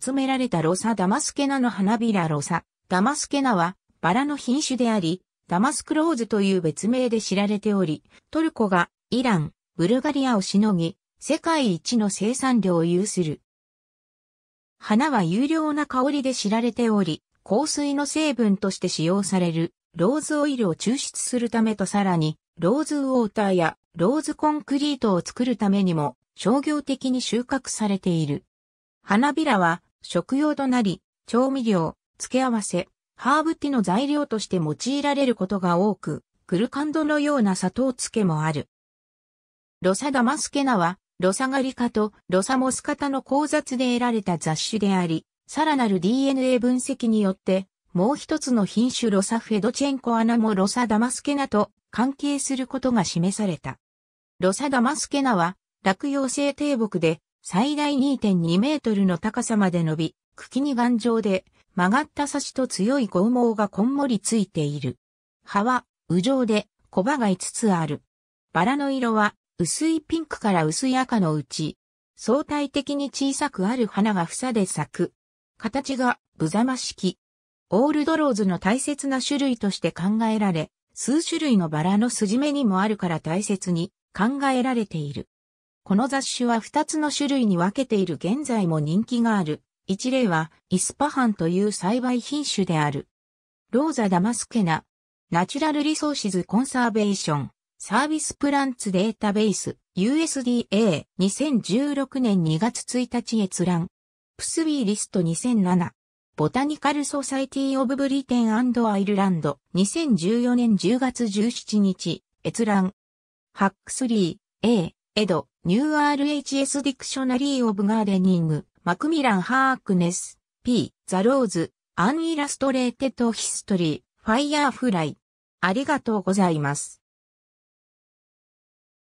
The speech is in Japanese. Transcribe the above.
集められたロサダマスケナの花びらロサ。ダマスケナはバラの品種であり、ダマスクローズという別名で知られており、トルコがイラン、ブルガリアをしのぎ、世界一の生産量を有する。花は有料な香りで知られており、香水の成分として使用されるローズオイルを抽出するためとさらに、ローズウォーターやローズコンクリートを作るためにも商業的に収穫されている。花びらは食用となり、調味料、付け合わせ、ハーブティの材料として用いられることが多く、クルカンドのような砂糖漬けもある。ロサダマスケナは、ロサガリカとロサモスカタの交雑で得られた雑種であり、さらなる DNA 分析によって、もう一つの品種ロサフェドチェンコアナもロサダマスケナと関係することが示された。ロサダマスケナは、落葉性低木で最大2.2メートルの高さまで伸び、茎に頑丈で曲がった差しと強い剛毛がこんもりついている。葉は、ょ状で、小葉が5つある。バラの色は、薄いピンクから薄い赤のうち、相対的に小さくある花が房で咲く。形が、ぶざま式。オールドローズの大切な種類として考えられ、数種類のバラの筋目にもあるから大切に考えられている。この雑種は2つの種類に分けている現在も人気がある。一例は、イスパハンという栽培品種である。ローザ・ダマスケナ、ナチュラル・リソーシズ・コンサーベーション、サービス・プランツ・データベース、USDA、2016年2月1日閲覧、プスビーリスト2007、ボタニカル・ソサイティ・オブ・ブリテン・アイルランド、2014年10月17日、閲覧、ハックスリー、A、エド、ニュー RHS ディクショナリー・オブ・ガーデニング、マクミラン・ハークネス、P、ザ・ローズ、アンイラストレーテッド・ヒストリー、ファイヤーフライ。ありがとうございます。